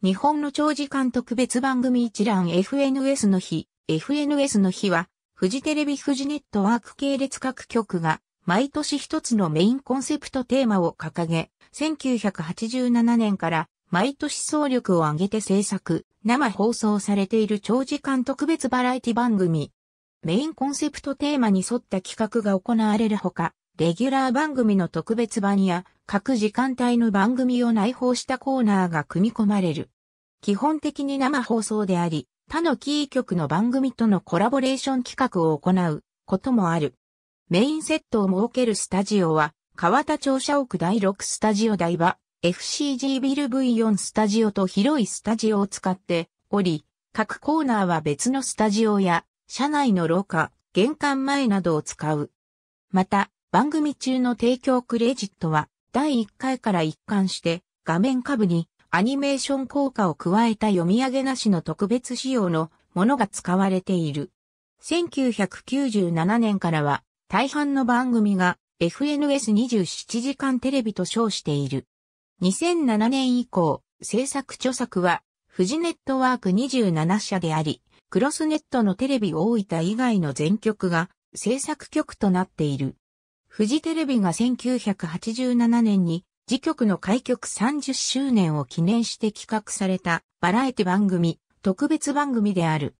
日本の長時間特別番組一覧 FNS の日、FNS の日は、フジテレビフジネットワーク系列各局が、毎年一つのメインコンセプトテーマを掲げ、1987年から毎年総力を挙げて制作、生放送されている長時間特別バラエティ番組。メインコンセプトテーマに沿った企画が行われるほか、レギュラー番組の特別版や各時間帯の番組を内包したコーナーが組み込まれる。基本的に生放送であり、他のキー局の番組とのコラボレーション企画を行うこともある。メインセットを設けるスタジオは、川田庁舎屋第6スタジオ台場、FCG ビル V4 スタジオと広いスタジオを使っており、各コーナーは別のスタジオや、車内の廊下、玄関前などを使う。また、番組中の提供クレジットは第1回から一貫して画面下部にアニメーション効果を加えた読み上げなしの特別仕様のものが使われている。1997年からは大半の番組が FNS27 時間テレビと称している。2007年以降、制作著作はフジネットワーク27社であり、クロスネットのテレビ大分以外の全局が制作局となっている。フジテレビが1987年に、時局の開局30周年を記念して企画されたバラエティ番組、特別番組である。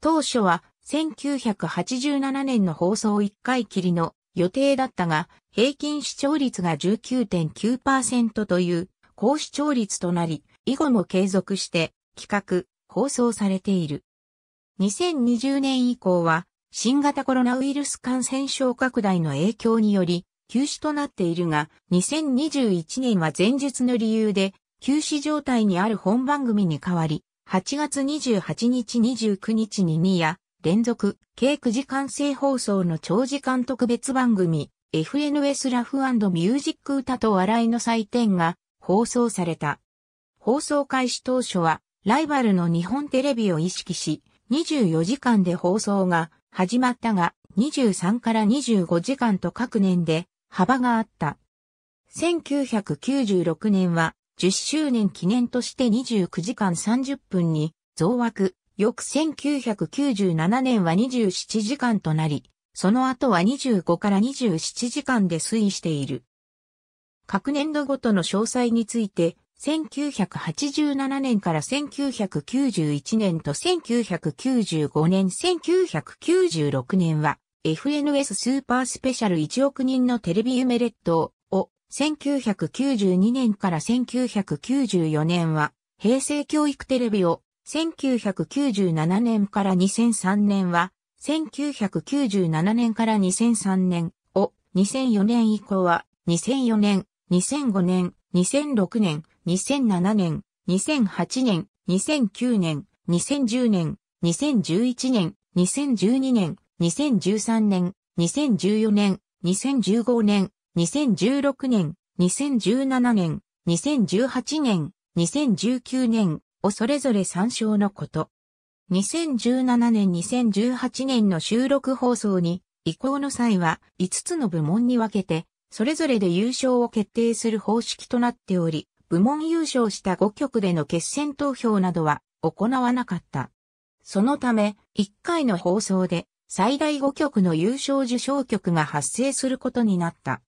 当初は1987年の放送1回きりの予定だったが、平均視聴率が19.9%という高視聴率となり、以後も継続して企画、放送されている。2020年以降は新型コロナウイルス感染症拡大の影響により、休止となっているが、2021年は前述の理由で、休止状態にある本番組に代わり、8月28日29日に2夜、連続、計9時間制放送の長時間特別番組、FNS ラフミュージック歌と笑いの祭典が放送された。放送開始当初は、ライバルの日本テレビを意識し、24時間で放送が始まったが、23から25時間と各年で幅があった。1996年は10周年記念として29時間30分に増枠、翌1997年は27時間となり、その後は25から27時間で推移している。各年度ごとの詳細について1987年から1991年と1995年、1996年は FNS スーパースペシャル1億人のテレビ夢列島を1992年から1994年は平成教育テレビを1997年から2003年は、1997年から2003年を、2004年以降は、2004年、2005年、2006年、2007年、2008年、2009年、2010年、2011年、2012年、2013年、2014年、2015年、2016年、2017年、2018年、2019年をそれぞれ参照のこと。2017年2018年の収録放送に移行の際は5つの部門に分けて、それぞれで優勝を決定する方式となっており、部門優勝した5局での決戦投票などは行わなかった。そのため、1回の放送で最大5局の優勝受賞局が発生することになった。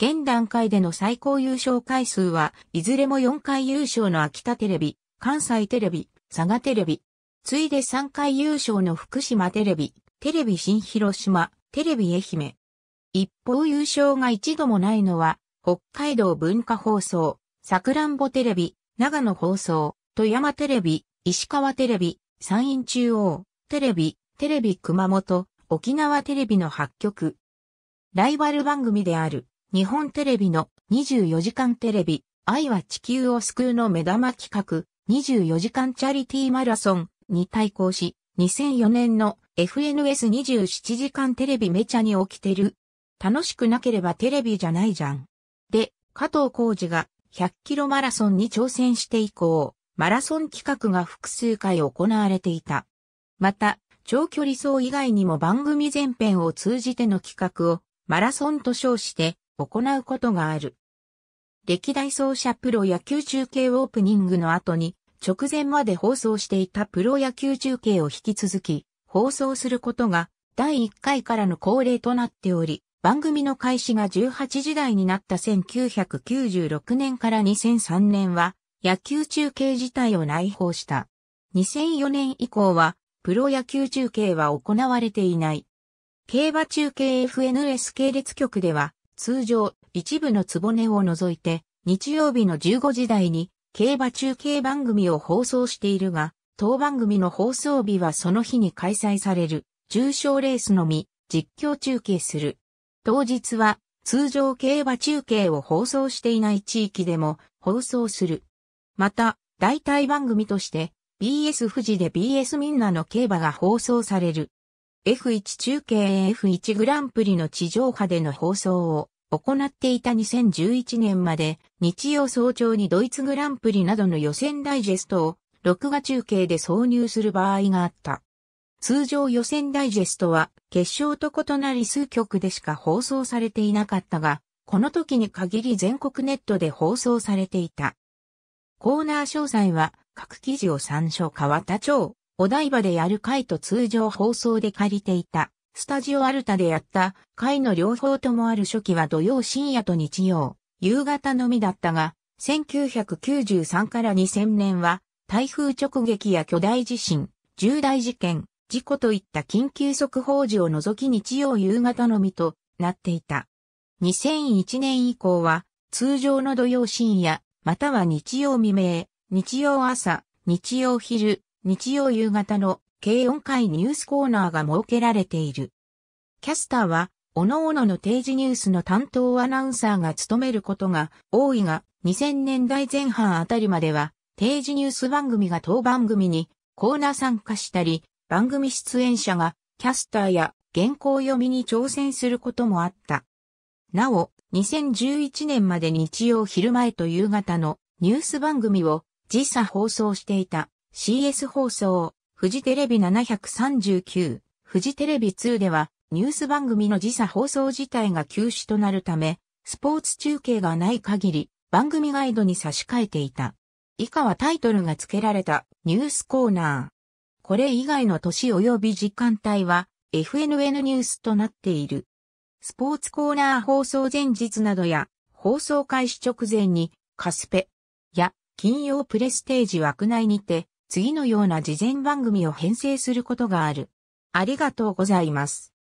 現段階での最高優勝回数はいずれも4回優勝の秋田テレビ、関西テレビ、佐賀テレビ、ついで3回優勝の福島テレビ、テレビ新広島、テレビ愛媛。一方優勝が一度もないのは、北海道文化放送、さくらんぼテレビ、長野放送、富山テレビ、石川テレビ、山陰中央、テレビ、テレビ熊本、沖縄テレビの8局。ライバル番組である、日本テレビの24時間テレビ、愛は地球を救うの目玉企画、24時間チャリティーマラソンに対抗し、2004年の FNS27 時間テレビめちゃに起きてる。楽しくなければテレビじゃないじゃん。で、加藤浩二が100キロマラソンに挑戦して以降、マラソン企画が複数回行われていた。また、長距離走以外にも番組全編を通じての企画をマラソンと称して行うことがある。歴代走者プロ野球中継オープニングの後に直前まで放送していたプロ野球中継を引き続き放送することが第1回からの恒例となっており、番組の開始が18時台になった1996年から2003年は野球中継自体を内包した。2004年以降はプロ野球中継は行われていない。競馬中継 FNS 系列局では通常一部のつぼねを除いて日曜日の15時台に競馬中継番組を放送しているが当番組の放送日はその日に開催される重賞レースのみ実況中継する。当日は通常競馬中継を放送していない地域でも放送する。また、代替番組として BS 富士で BS みんなの競馬が放送される。F1 中継 F1 グランプリの地上波での放送を行っていた2011年まで日曜早朝にドイツグランプリなどの予選ダイジェストを録画中継で挿入する場合があった。通常予選ダイジェストは決勝と異なり数局でしか放送されていなかったが、この時に限り全国ネットで放送されていた。コーナー詳細は各記事を参照川田町、お台場でやる回と通常放送で借りていた、スタジオアルタでやった回の両方ともある初期は土曜深夜と日曜、夕方のみだったが、1993から2000年は台風直撃や巨大地震、重大事件、事故といった緊急速報時を除き日曜夕方のみとなっていた。2001年以降は通常の土曜深夜、または日曜未明、日曜朝、日曜昼、日曜夕方の計4回ニュースコーナーが設けられている。キャスターは、各々の定時ニュースの担当アナウンサーが務めることが多いが、2000年代前半あたりまでは、定時ニュース番組が当番組にコーナー参加したり、番組出演者がキャスターや原稿読みに挑戦することもあった。なお、2011年まで日曜昼前と夕方のニュース番組を時差放送していた CS 放送、フジテレビ739、フジテレビ2ではニュース番組の時差放送自体が休止となるため、スポーツ中継がない限り番組ガイドに差し替えていた。以下はタイトルが付けられたニュースコーナー。これ以外の年及び時間帯は FNN ニュースとなっている。スポーツコーナー放送前日などや放送開始直前にカスペや金曜プレステージ枠内にて次のような事前番組を編成することがある。ありがとうございます。